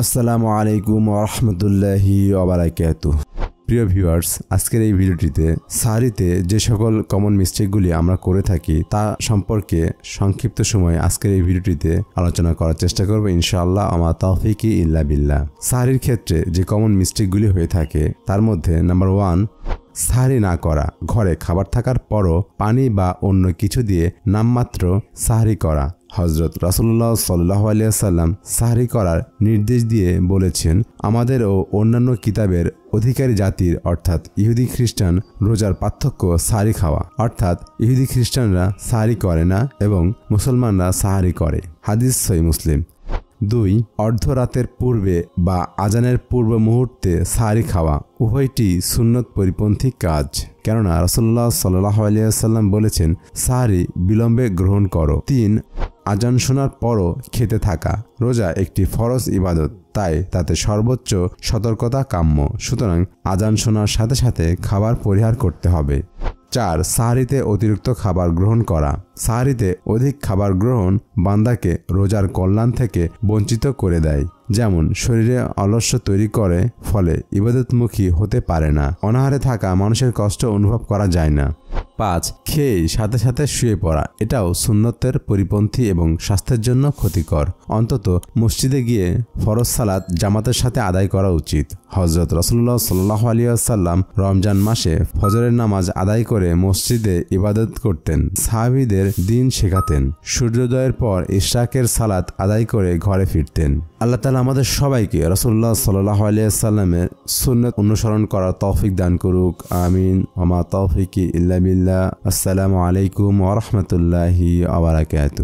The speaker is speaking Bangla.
আসসালামু আলাইকুম রহমতুল্লাহি ওবরাকাত প্রিয় ভিউয়ার্স আজকের এই ভিডিওটিতে সারিতে যে সকল কমন মিস্টেকগুলি আমরা করে থাকি তা সম্পর্কে সংক্ষিপ্ত সময়ে আজকের এই ভিডিওটিতে আলোচনা করার চেষ্টা করব ইনশাআল্লাহ আমার তহফিকি ইল্লা বিল্লাহ সারির ক্ষেত্রে যে কমন মিস্টেকগুলি হয়ে থাকে তার মধ্যে নাম্বার ওয়ান সাহারি না করা ঘরে খাবার থাকার পরও পানি বা অন্য কিছু দিয়ে নামমাত্র সাহারি করা হজরত রাসুল্লাহ সাল্লাহ আলিয়াল্লাম সাহারি করার নির্দেশ দিয়ে বলেছেন আমাদের ও অন্যান্য কিতাবের অধিকারী জাতির অর্থাৎ ইহুদি খ্রিস্টান রোজার পার্থক্য সাহারি খাওয়া অর্থাৎ ইহুদি খ্রিস্টানরা সাহারি করে না এবং মুসলমানরা সাহারি করে হাদিস সই মুসলিম দুই অর্ধরাতের পূর্বে বা আজানের পূর্ব মুহূর্তে সারি খাওয়া উভয়টি সুন্নত পরিপন্থী কাজ কেননা রসল্লাহ সাল্লাহ সাল্লাম বলেছেন সাহারি বিলম্বে গ্রহণ করো তিন আজান শোনার পরও খেতে থাকা রোজা একটি ফরজ ইবাদত তাই তাতে সর্বোচ্চ সতর্কতা কাম্য সুতরাং আজান শোনার সাথে সাথে খাবার পরিহার করতে হবে চার সাহারিতে অতিরিক্ত খাবার গ্রহণ করা সাহারিতে অধিক খাবার গ্রহণ বান্দাকে রোজার কল্যাণ থেকে বঞ্চিত করে দেয় যেমন শরীরে অলস্য তৈরি করে ফলে ইবাদতমুখী হতে পারে না অনাহারে থাকা মানুষের কষ্ট অনুভব করা যায় না পাঁচ খেয়ে সাথে সাথে শুয়ে পড়া এটাও সুন্নতের পরিপন্থী এবং স্বাস্থ্যের জন্য ক্ষতিকর অন্তত মসজিদে গিয়ে ফরজ সালাদ জামাতের সাথে আদায় করা উচিত হজরত রসুল্লাহ সাল্লাহ আলী আসাল্লাম রমজান মাসে ফজরের নামাজ আদায় করে মসজিদে ইবাদত করতেন সাহাবিদের দিন শেখাতেন সূর্যোদয়ের পর ইশাকের সালাত আদায় করে ঘরে ফিরতেন আল্লাহ তালা আমাদের সবাইকে রসুল্লাহ সাল্লাহ আলিয়াল্লামের সুন্নত অনুসরণ করার তৌফিক দান করুক আমিন আমা তৌফিক ইল্লা আসসালামু আলাইকুম ওরহমতুল্লাহি আবরাকাত